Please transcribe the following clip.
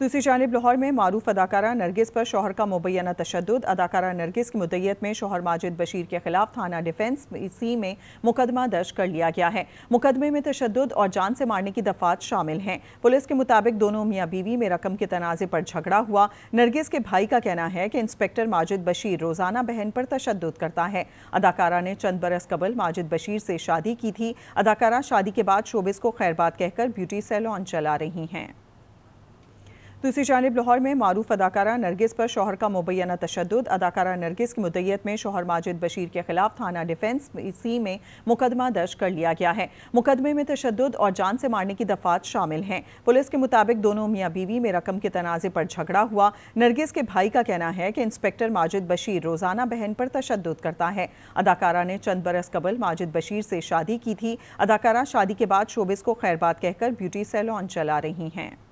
दूसरी जानब लाहौर में मरूफ अदाकारा नरगिस पर शोहर का मुबैना तशद अदाकारा नरगिस की मुदैत में शोहर माजिद बशीर के खिलाफ थाना डिफेंस सी में मुकदमा दर्ज कर लिया गया है मुकदमे में तशद और जान से मारने की दफात शामिल हैं पुलिस के मुताबिक दोनों मियाँ बीवी में रकम के तनाजे पर झगड़ा हुआ नरगिस के भाई का कहना है कि इंस्पेक्टर माजिद बशीर रोज़ाना बहन पर तशद करता है अदाकारा ने चंद बरस कबल माजिद बशीर से शादी की थी अदाकारा शादी के बाद शोबिस को खैरबाद कहकर ब्यूटी सैलॉन चला रही हैं दूसरी जानब लाहौर में मरूफ अदाकारा नरगिस पर शोहर का मुबैना तशद अदाकारा नरगिस की मुदैत में शोहर माजिद बशीर के खिलाफ थाना डिफेंस सी में मुकदमा दर्ज कर लिया गया है मुकदमे में तशद और जान से मारने की दफात शामिल हैं पुलिस के मुताबिक दोनों मियाँ बीवी में रकम के तनाजे पर झगड़ा हुआ नरगिस के भाई का कहना है कि इंस्पेक्टर माजिद बशीर रोज़ाना बहन पर तशद करता है अदाकारा ने चंद बरस कबल माजिद बशीर से शादी की थी अदाकारा शादी के बाद शोबिस को खैरबाद कहकर ब्यूटी सैलॉन चला रही हैं